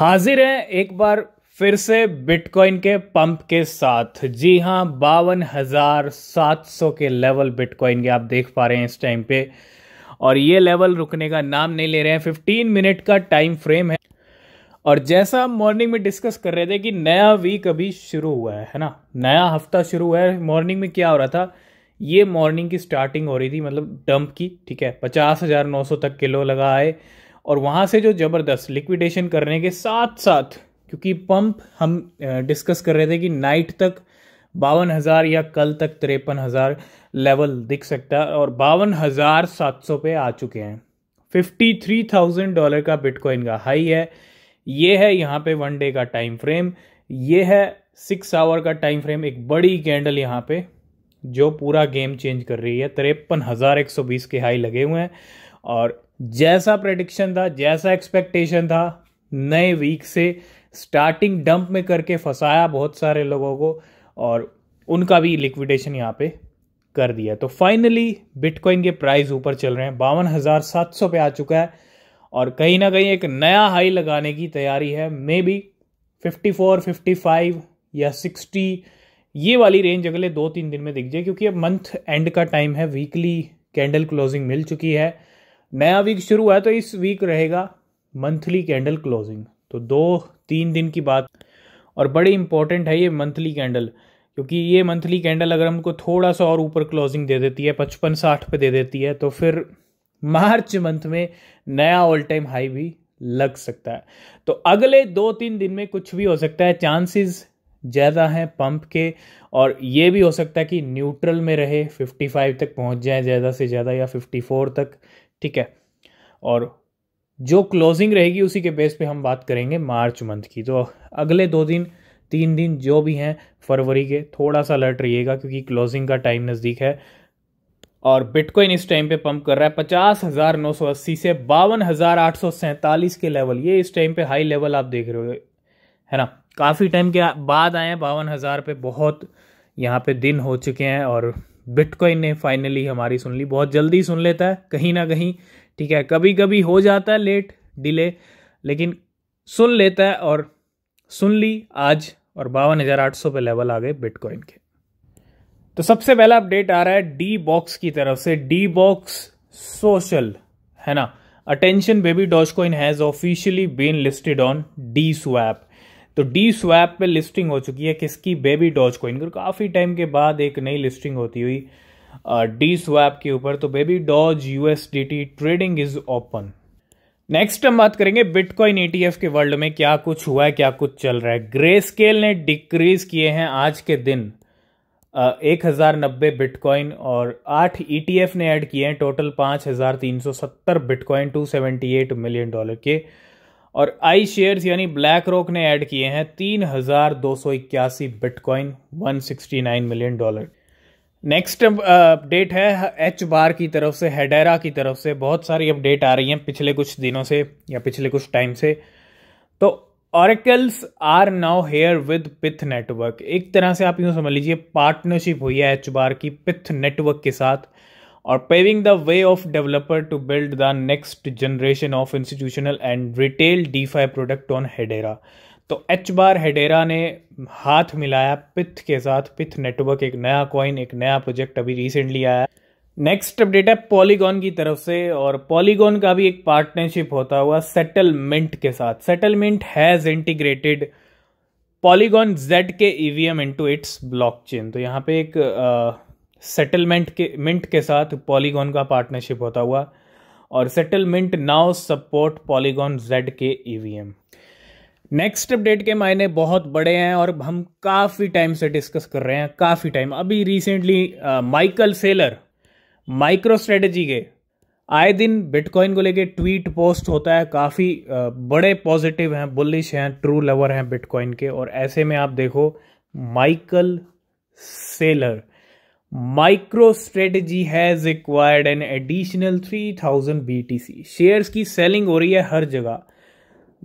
हाजिर हैं एक बार फिर से बिटकॉइन के पंप के साथ जी हाँ बावन हजार सात सौ के लेवल बिटकॉइन के आप देख पा रहे हैं इस टाइम पे और ये लेवल रुकने का नाम नहीं ले रहे हैं फिफ्टीन मिनट का टाइम फ्रेम है और जैसा हम मॉर्निंग में डिस्कस कर रहे थे कि नया वीक अभी शुरू हुआ है है ना नया हफ्ता शुरू हुआ है मॉर्निंग में क्या हो रहा था ये मॉर्निंग की स्टार्टिंग हो रही थी मतलब डंप की ठीक है पचास हज़ार नौ सौ तक किलो लगा है और वहाँ से जो ज़बरदस्त लिक्विडेशन करने के साथ साथ क्योंकि पंप हम डिस्कस कर रहे थे कि नाइट तक बावन हज़ार या कल तक तिरपन हज़ार लेवल दिख सकता है और बावन हज़ार सात सौ पे आ चुके हैं फिफ्टी थ्री थाउजेंड डॉलर का बिटकॉइन का हाई है ये है यहाँ पे वन डे का टाइम फ्रेम ये है सिक्स आवर का टाइम फ्रेम एक बड़ी कैंडल यहाँ पे जो पूरा गेम चेंज कर रही है तिरपन हज़ार एक सौ बीस के हाई लगे हुए हैं और जैसा प्रडिक्शन था जैसा एक्सपेक्टेशन था नए वीक से स्टार्टिंग डंप में करके फंसाया बहुत सारे लोगों को और उनका भी लिक्विडेशन यहाँ पे कर दिया तो फाइनली बिटकॉइन के प्राइस ऊपर चल रहे हैं बावन हज़ार सात सौ पे आ चुका है और कहीं ना कहीं एक नया हाई लगाने की तैयारी है maybe fifty four fifty five या सिक्सटी ये वाली रेंज अगले दो तीन दिन में दिख जाए क्योंकि अब मंथ एंड का टाइम है वीकली कैंडल क्लोजिंग मिल चुकी है नया वीक शुरू हुआ है तो इस वीक रहेगा मंथली कैंडल क्लोजिंग तो दो तीन दिन की बात और बड़ी इंपॉर्टेंट है ये मंथली कैंडल क्योंकि ये मंथली कैंडल अगर हमको थोड़ा सा और ऊपर क्लोजिंग दे देती है पचपन साठ पे दे देती है तो फिर मार्च मंथ में नया ऑल टाइम हाई भी लग सकता है तो अगले दो तीन दिन में कुछ भी हो सकता है चांसेस ज़्यादा हैं पंप के और ये भी हो सकता है कि न्यूट्रल में रहे 55 तक पहुंच जाए ज़्यादा से ज़्यादा या 54 तक ठीक है और जो क्लोजिंग रहेगी उसी के बेस पे हम बात करेंगे मार्च मंथ की तो अगले दो दिन तीन दिन जो भी हैं फरवरी के थोड़ा सा अलर्ट रहिएगा क्योंकि क्लोजिंग का टाइम नज़दीक है और बिटकॉइन इस टाइम पे पंप कर रहा है पचास हज़ार नौ सौ अस्सी से बावन हज़ार आठ सौ सैंतालीस के लेवल ये इस टाइम पे हाई लेवल आप देख रहे हो है ना काफ़ी टाइम के बाद आए हैं बावन हज़ार पे बहुत यहाँ पे दिन हो चुके हैं और बिटकॉइन ने फाइनली हमारी सुन ली बहुत जल्दी सुन लेता है कहीं ना कहीं ठीक है कभी कभी हो जाता है लेट डिले लेकिन सुन लेता है और सुन ली आज और बावन हज़ार आठ सौ पे लेवल आ गए बिटकॉइन के तो सबसे पहला अपडेट आ रहा है डी बॉक्स की तरफ से डी बॉक्स सोशल है ना attention baby doge coin has officially been listed on D swap तो डी स्वैप पे लिस्टिंग हो चुकी है किसकी बेबी डॉज कोइन काफ़ी टाइम के बाद एक नई लिस्टिंग होती हुई डी स्वैप के ऊपर तो baby doge USDT trading is open next हम बात करेंगे बिटकॉइन ईटीएफ e के वर्ल्ड में क्या कुछ हुआ है क्या कुछ चल रहा है ग्रे स्केल ने डिक्रीज किए हैं आज के दिन एक हज़ार नब्बे बिटकॉइन और आठ ईटीएफ e ने ऐड किए हैं टोटल पाँच हज़ार तीन सौ सत्तर bitcoin two seventy eight million dollar के और आई शेयर्स यानी ब्लैक रॉक ने ऐड किए हैं तीन हज़ार दो सौ इक्यासी bitcoin one sixty nine million dollar next update uh, है एच बार की तरफ से हेडेरा की तरफ से बहुत सारी अपडेट आ रही हैं पिछले कुछ दिनों से या पिछले कुछ टाइम से तो oracles are now here with Pyth network एक तरह से आप यूँ समझ लीजिए पार्टनरशिप हुई है एच बार की पिथ नेटवर्क के साथ और paving the way of developer to build the next generation of institutional and retail DeFi product on Hedera तो एच बार हेडेरा ने हाथ मिलाया पिथ के साथ पिथ नेटवर्क एक नया कॉइन एक नया प्रोजेक्ट अभी रिसेंटली आया नेक्स्ट अपडेट है पॉलीगॉन की तरफ से और पॉलीगॉन का भी एक पार्टनरशिप होता हुआ सेटलमेंट के साथ settlement has integrated Polygon Z K EVM into its blockchain तो यहाँ पे एक आ, सेटलमेंट के मिंट के साथ पॉलीगॉन का पार्टनरशिप होता हुआ और settlement now support Polygon Z K E next update के मायने बहुत बड़े हैं और हम काफ़ी टाइम से डिस्कस कर रहे हैं काफ़ी टाइम अभी recently Michael Saylor MicroStrategy के आए दिन बिटकॉइन को लेके ट्वीट पोस्ट होता है काफ़ी बड़े पॉजिटिव हैं बुलिश हैं ट्रू लवर हैं बिटकॉइन के और ऐसे में आप देखो Michael Saylor MicroStrategy has acquired an additional three thousand B T C shares की सेलिंग हो रही है हर जगह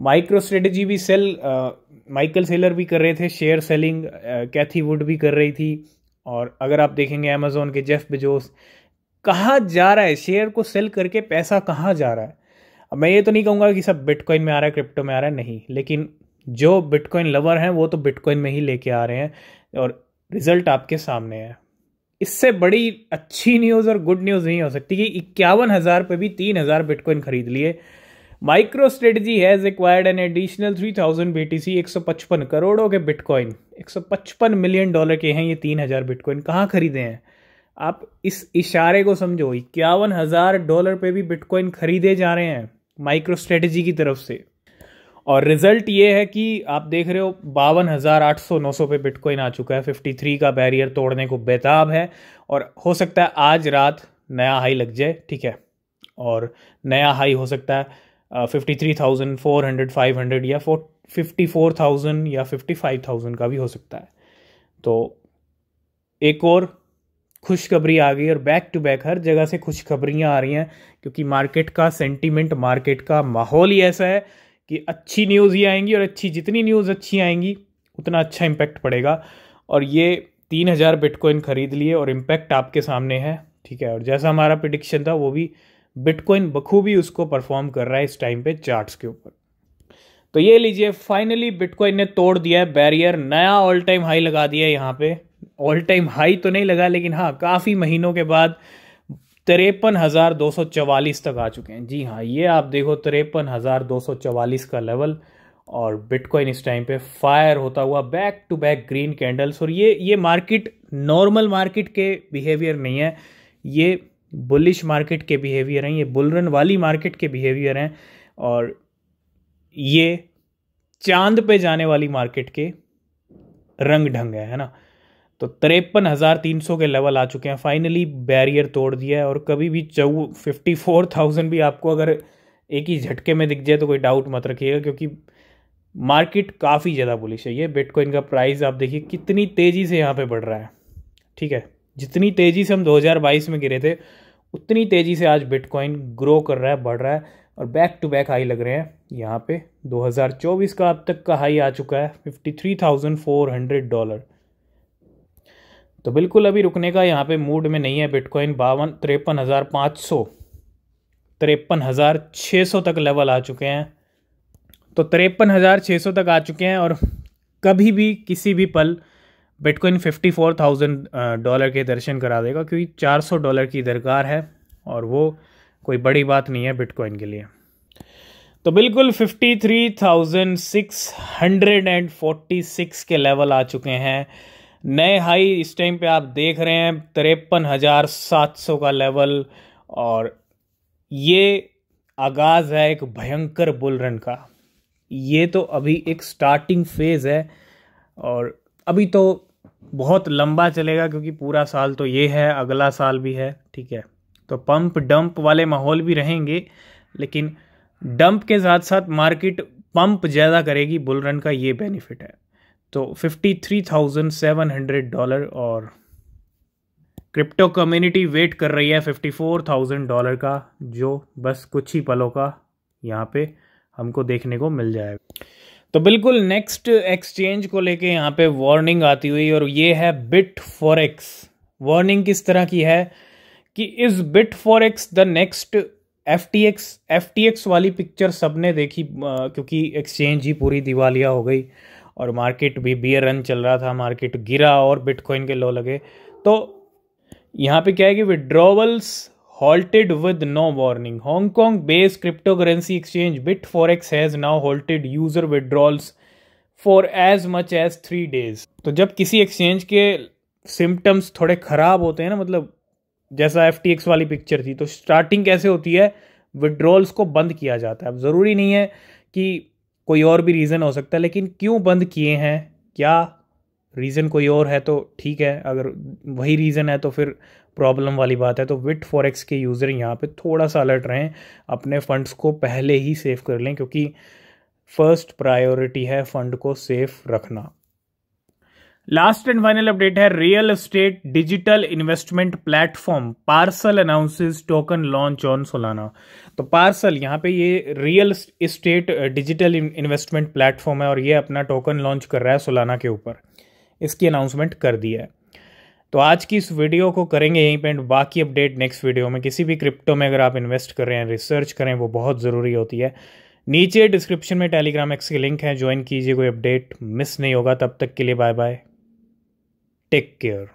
माइक्रो स्ट्रेटजी भी सेल माइकल सेलर भी कर रहे थे शेयर सेलिंग कैथी वुड भी कर रही थी और अगर आप देखेंगे अमेजोन के जेफ बेजोस कहाँ जा रहा है शेयर को सेल करके पैसा कहाँ जा रहा है अब मैं ये तो नहीं कहूँगा कि सब बिटकॉइन में आ रहा है क्रिप्टो में आ रहा है नहीं लेकिन जो बिटकॉइन लवर हैं वो तो बिटकॉइन में ही लेके आ रहे हैं और रिजल्ट आपके सामने है इससे बड़ी अच्छी न्यूज़ और गुड न्यूज़ नहीं हो सकती कि इक्यावन हज़ार पर भी तीन हज़ार बिटकॉइन खरीद लिए MicroStrategy has acquired an additional three thousand B T C एक सौ पचपन करोड़ों के बिटकॉइन एक सौ पचपन मिलियन डॉलर के हैं ये तीन हज़ार बिटकॉइन कहाँ खरीदे हैं आप इस इशारे को समझो इक्यावन हज़ार डॉलर पे भी बिटकॉइन खरीदे जा रहे हैं माइक्रो स्ट्रेटजी की तरफ से और रिजल्ट ये है कि आप देख रहे हो बावन हज़ार आठ सौ नौ सौ पे बिटकॉइन आ चुका है फिफ्टी थ्री का बैरियर तोड़ने को बेताब है और हो सकता है आज रात नया हाई लग जाए ठीक है और नया हाई हो सकता है fifty three thousand four hundred five hundred या फोर फिफ्टी फोर थाउजेंड या फिफ्टी फाइव थाउजेंड का भी हो सकता है तो एक और खुशखबरी आ गई और बैक टू बैक हर जगह से खुशखबरियाँ आ रही हैं क्योंकि मार्केट का सेंटीमेंट मार्केट का माहौल ही ऐसा है कि अच्छी न्यूज़ ही आएंगी और अच्छी जितनी न्यूज़ अच्छी आएंगी उतना अच्छा इम्पैक्ट पड़ेगा और ये तीन हज़ार बिटकॉइन ख़रीद लिए और इम्पैक्ट आपके सामने है ठीक है और जैसा हमारा प्रिडिक्शन था वो भी बिटकॉइन बखूबी उसको परफॉर्म कर रहा है इस टाइम पे चार्ट्स के ऊपर तो ये लीजिए फाइनली बिटकॉइन ने तोड़ दिया है बैरियर नया ऑल टाइम हाई लगा दिया है यहाँ पे ऑल टाइम हाई तो नहीं लगा लेकिन हाँ काफ़ी महीनों के बाद तिरपन हज़ार दो सौ चवालीस तक आ चुके हैं जी हाँ ये आप देखो तिरपन हज़ार दो सौ चवालीस का लेवल और बिटकॉइन इस टाइम पे फायर होता हुआ back to back green candles और ये ये मार्केट नॉर्मल मार्केट के बिहेवियर नहीं है ये बुलिश मार्केट के बिहेवियर हैं ये बुलरन वाली मार्केट के बिहेवियर हैं और ये चांद पे जाने वाली मार्केट के रंग ढंग है ना तो तिरपन हज़ार तीन सौ के लेवल आ चुके हैं फाइनली बैरियर तोड़ दिया है और कभी भी चौ फिफ्टी फोर थाउजेंड भी आपको अगर एक ही झटके में दिख जाए तो कोई डाउट मत रखिएगा क्योंकि मार्केट काफ़ी ज़्यादा बुलिश है ये बिटकॉइन का प्राइस आप देखिए कितनी तेज़ी से यहाँ पे बढ़ रहा है ठीक है जितनी तेज़ी से हम 2022 में गिरे थे उतनी तेज़ी से आज बिटकॉइन ग्रो कर रहा है बढ़ रहा है और बैक टू बैक हाई लग रहे हैं यहाँ पे 2024 का अब तक का हाई आ चुका है 53,400 डॉलर तो बिल्कुल अभी रुकने का यहाँ पे मूड में नहीं है बिटकॉइन बावन तिरपन हज़ार पाँच सौ तिरपन हज़ार छः सौ तक लेवल आ चुके हैं तो तिरपन हज़ार छः सौ तक आ चुके हैं और कभी भी किसी भी पल bitcoin fifty four thousand dollar के दर्शन करा देगा क्योंकि चार सौ डॉलर की दरकार है और वो कोई बड़ी बात नहीं है बिटकॉइन के लिए तो बिल्कुल fifty three thousand six hundred and forty six के लेवल आ चुके हैं नए हाई इस टाइम पे आप देख रहे हैं तिरपन हज़ार सात सौ का लेवल और ये आगाज़ है एक भयंकर बुल रन का ये तो अभी एक स्टार्टिंग फेज़ है और अभी तो बहुत लंबा चलेगा क्योंकि पूरा साल तो ये है अगला साल भी है ठीक है तो पंप डंप वाले माहौल भी रहेंगे लेकिन डंप के साथ साथ मार्केट पंप ज़्यादा करेगी बुल रन का ये बेनिफिट है तो fifty three thousand seven hundred dollar और क्रिप्टो कम्युनिटी वेट कर रही है फिफ्टी फोर थाउजेंड डॉलर का जो बस कुछ ही पलों का यहाँ पे हमको देखने को मिल जाएगा तो बिल्कुल नेक्स्ट एक्सचेंज को लेके यहाँ पे वार्निंग आती हुई और ये है बिट फॉरेक्स वार्निंग किस तरह की है कि इस BitForex the next F T X वाली पिक्चर सबने देखी क्योंकि एक्सचेंज ही पूरी दिवालिया हो गई और मार्केट भी बियर रन चल रहा था मार्केट गिरा और बिटकॉइन के लो लगे तो यहाँ पे क्या है कि withdrawals no warning Hong warning. Cryptocurrency exchange BitForex has now halted user withdrawals for as much as three days तो जब किसी एक्सचेंज के सिम्टम्स थोड़े खराब होते हैं ना मतलब जैसा एफ वाली पिक्चर थी तो स्टार्टिंग कैसे होती है विड्रॉल्स को बंद किया जाता है अब ज़रूरी नहीं है कि कोई और भी रीज़न हो सकता है लेकिन क्यों बंद किए हैं क्या रीज़न कोई और है तो ठीक है अगर वही रीज़न है तो फिर प्रॉब्लम वाली बात है तो विट फॉरेक्स के यूज़र यहाँ पे थोड़ा सा अलर्ट रहें अपने फंड्स को पहले ही सेव कर लें क्योंकि फर्स्ट प्रायोरिटी है फंड को सेफ रखना लास्ट एंड फाइनल अपडेट है real estate digital investment platform Parcl announces token launch on Solana तो पार्सल यहाँ पे ये real estate digital investment platform है और ये अपना टोकन लॉन्च कर रहा है सोलाना के ऊपर इसकी अनाउंसमेंट कर दिया है तो आज की इस वीडियो को करेंगे यहीं पर बाकी अपडेट नेक्स्ट वीडियो में किसी भी क्रिप्टो में अगर आप इन्वेस्ट कर रहे हैं रिसर्च करें वो बहुत ज़रूरी होती है नीचे डिस्क्रिप्शन में टेलीग्राम एक्स की लिंक है ज्वाइन कीजिए कोई अपडेट मिस नहीं होगा तब तक के लिए बाय बाय Take care.